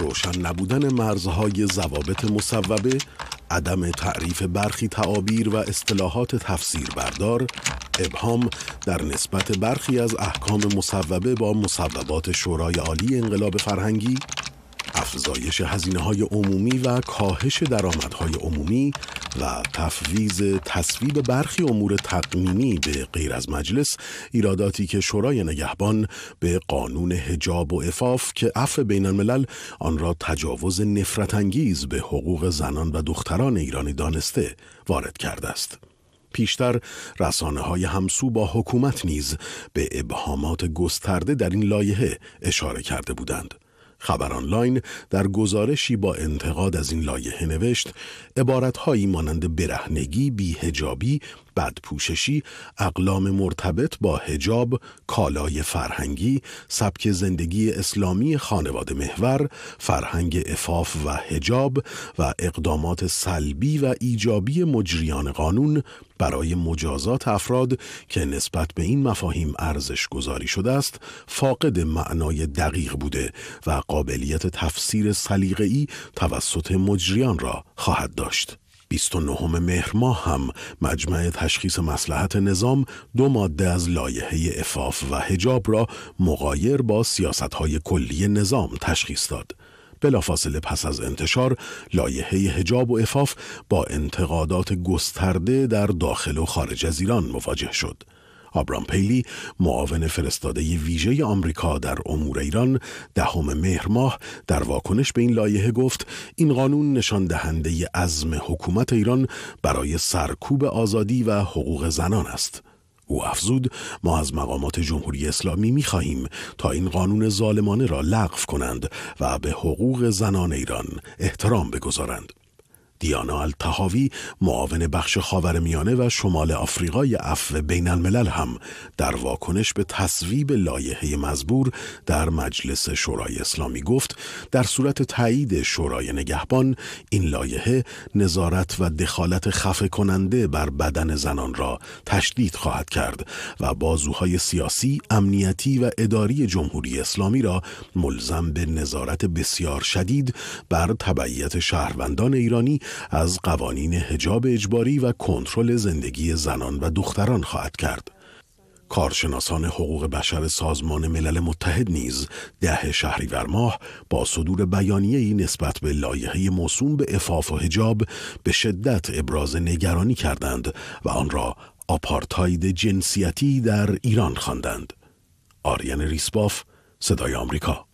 روشن نبودن مرزهای ضوابط مصوبه عدم تعریف برخی تعابیر و اصطلاحات تفسیر بردار ابهام در نسبت برخی از احکام مصوبه با مصوبات شورای عالی انقلاب فرهنگی افزایش هزینه های عمومی و کاهش درآمدهای عمومی و تفویز تصویب برخی امور تقمینی به غیر از مجلس ایراداتی که شورای نگهبان به قانون هجاب و افاف که عفو بین الملل آن را تجاوز نفرت انگیز به حقوق زنان و دختران ایرانی دانسته وارد کرده است. پیشتر رسانه های همسو با حکومت نیز به ابهامات گسترده در این لایحه اشاره کرده بودند. خبر آنلاین در گزارشی با انتقاد از این لایحه نوشت عبارتهایی مانند برهنگی، بیهجابی، بدپوششی، اقلام مرتبط با هجاب، کالای فرهنگی، سبک زندگی اسلامی خانواده محور، فرهنگ افاف و هجاب و اقدامات سلبی و ایجابی مجریان قانون برای مجازات افراد که نسبت به این مفاهیم ارزش گذاری شده است فاقد معنای دقیق بوده و قابلیت تفسیر سلیقه‌ای توسط مجریان را خواهد داشت. 29 مهر ماه هم مجمع تشخیص مسلحت نظام دو ماده از لایحه افاف و هجاب را مقایر با سیاست های کلی نظام تشخیص داد. بلافاصله پس از انتشار لایحه حجاب و افاف با انتقادات گسترده در داخل و خارج از ایران مواجه شد. آبرام پیلی معاون فرستاده ویژه آمریکا در امور ایران دهم مهر ماه در واکنش به این لایحه گفت این قانون نشان دهنده عزم حکومت ایران برای سرکوب آزادی و حقوق زنان است او افزود ما از مقامات جمهوری اسلامی می خواهیم تا این قانون ظالمانه را لغو کنند و به حقوق زنان ایران احترام بگذارند. دیانا التهاوی معاون بخش خاورمیانه و شمال آفریقای عفو بین الملل هم در واکنش به تصویب لایحه مزبور در مجلس شورای اسلامی گفت در صورت تایید شورای نگهبان این لایحه نظارت و دخالت خفه کننده بر بدن زنان را تشدید خواهد کرد و بازوهای سیاسی، امنیتی و اداری جمهوری اسلامی را ملزم به نظارت بسیار شدید بر تبعیت شهروندان ایرانی از قوانین حجاب اجباری و کنترل زندگی زنان و دختران خواهد کرد. کارشناسان حقوق بشر سازمان ملل متحد نیز ده شهریور ماه با صدور بیانیه‌ای نسبت به لایحه موسوم به افاف و حجاب به شدت ابراز نگرانی کردند و آن را آپارتاید جنسیتی در ایران خواندند. آریان ریسباف صدای آمریکا